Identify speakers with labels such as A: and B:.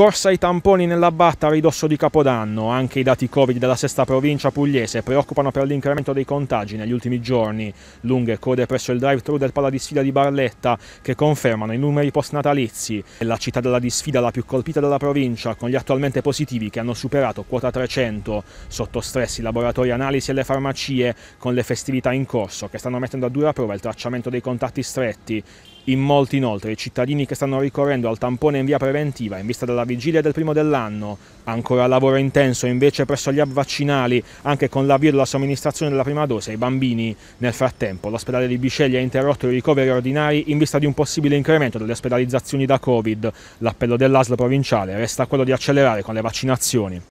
A: Corsa ai tamponi nella batta a ridosso di Capodanno, anche i dati Covid della sesta provincia pugliese preoccupano per l'incremento dei contagi negli ultimi giorni. Lunghe code presso il drive-thru del Pala di Sfida di Barletta che confermano i numeri post-natalizi. È la città della disfida la più colpita della provincia, con gli attualmente positivi che hanno superato quota 300. Sotto stress i laboratori analisi e le farmacie, con le festività in corso che stanno mettendo a dura prova il tracciamento dei contatti stretti. In molti inoltre i cittadini che stanno ricorrendo al tampone in via preventiva in vista della vigilia del primo dell'anno, ancora lavoro intenso invece presso gli avvaccinali, anche con l'avvio della somministrazione della prima dose ai bambini. Nel frattempo l'ospedale di Biceglie ha interrotto i ricoveri ordinari in vista di un possibile incremento delle ospedalizzazioni da Covid. L'appello dell'ASL provinciale resta quello di accelerare con le vaccinazioni.